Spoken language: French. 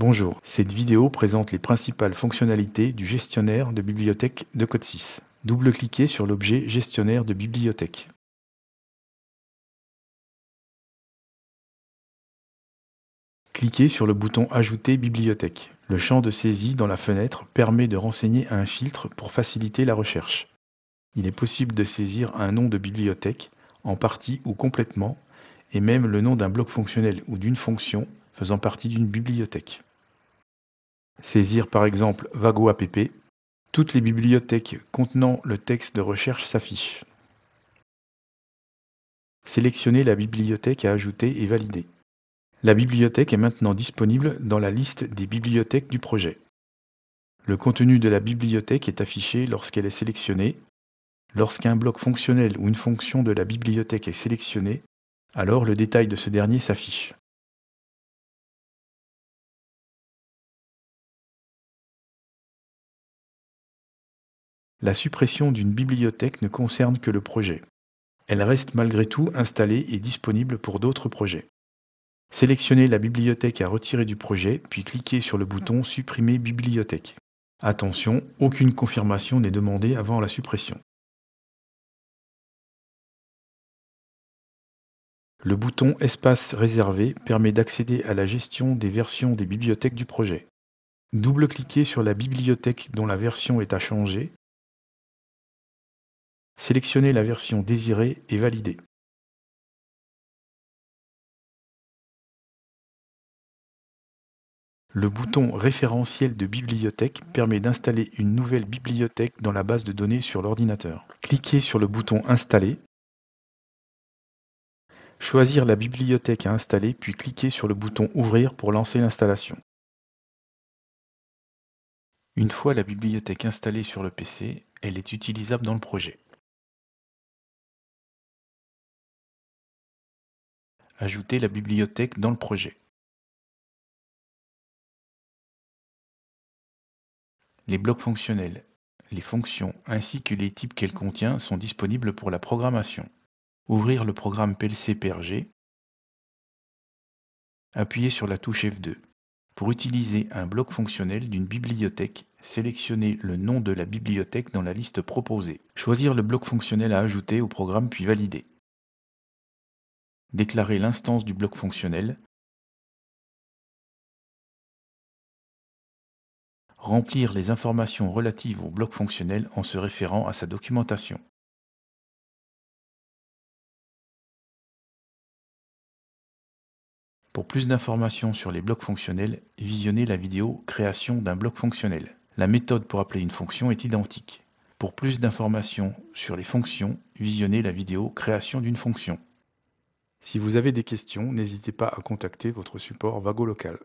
Bonjour, cette vidéo présente les principales fonctionnalités du gestionnaire de bibliothèque de Code 6. Double-cliquez sur l'objet gestionnaire de bibliothèque. Cliquez sur le bouton Ajouter bibliothèque. Le champ de saisie dans la fenêtre permet de renseigner un filtre pour faciliter la recherche. Il est possible de saisir un nom de bibliothèque, en partie ou complètement, et même le nom d'un bloc fonctionnel ou d'une fonction faisant partie d'une bibliothèque. Saisir par exemple VagoApp. Toutes les bibliothèques contenant le texte de recherche s'affichent. Sélectionnez la bibliothèque à ajouter et valider. La bibliothèque est maintenant disponible dans la liste des bibliothèques du projet. Le contenu de la bibliothèque est affiché lorsqu'elle est sélectionnée. Lorsqu'un bloc fonctionnel ou une fonction de la bibliothèque est sélectionné, alors le détail de ce dernier s'affiche. La suppression d'une bibliothèque ne concerne que le projet. Elle reste malgré tout installée et disponible pour d'autres projets. Sélectionnez la bibliothèque à retirer du projet, puis cliquez sur le bouton Supprimer bibliothèque. Attention, aucune confirmation n'est demandée avant la suppression. Le bouton Espace réservé permet d'accéder à la gestion des versions des bibliothèques du projet. Double-cliquez sur la bibliothèque dont la version est à changer, Sélectionnez la version désirée et validez. Le bouton Référentiel de bibliothèque permet d'installer une nouvelle bibliothèque dans la base de données sur l'ordinateur. Cliquez sur le bouton Installer. Choisir la bibliothèque à installer puis cliquez sur le bouton Ouvrir pour lancer l'installation. Une fois la bibliothèque installée sur le PC, elle est utilisable dans le projet. Ajouter la bibliothèque dans le projet. Les blocs fonctionnels, les fonctions ainsi que les types qu'elle contient sont disponibles pour la programmation. Ouvrir le programme PLC-PRG. Appuyez sur la touche F2. Pour utiliser un bloc fonctionnel d'une bibliothèque, sélectionnez le nom de la bibliothèque dans la liste proposée. Choisir le bloc fonctionnel à ajouter au programme puis valider déclarer l'instance du bloc fonctionnel, remplir les informations relatives au bloc fonctionnel en se référant à sa documentation. Pour plus d'informations sur les blocs fonctionnels, visionnez la vidéo Création d'un bloc fonctionnel. La méthode pour appeler une fonction est identique. Pour plus d'informations sur les fonctions, visionnez la vidéo Création d'une fonction. Si vous avez des questions, n'hésitez pas à contacter votre support Vago Local.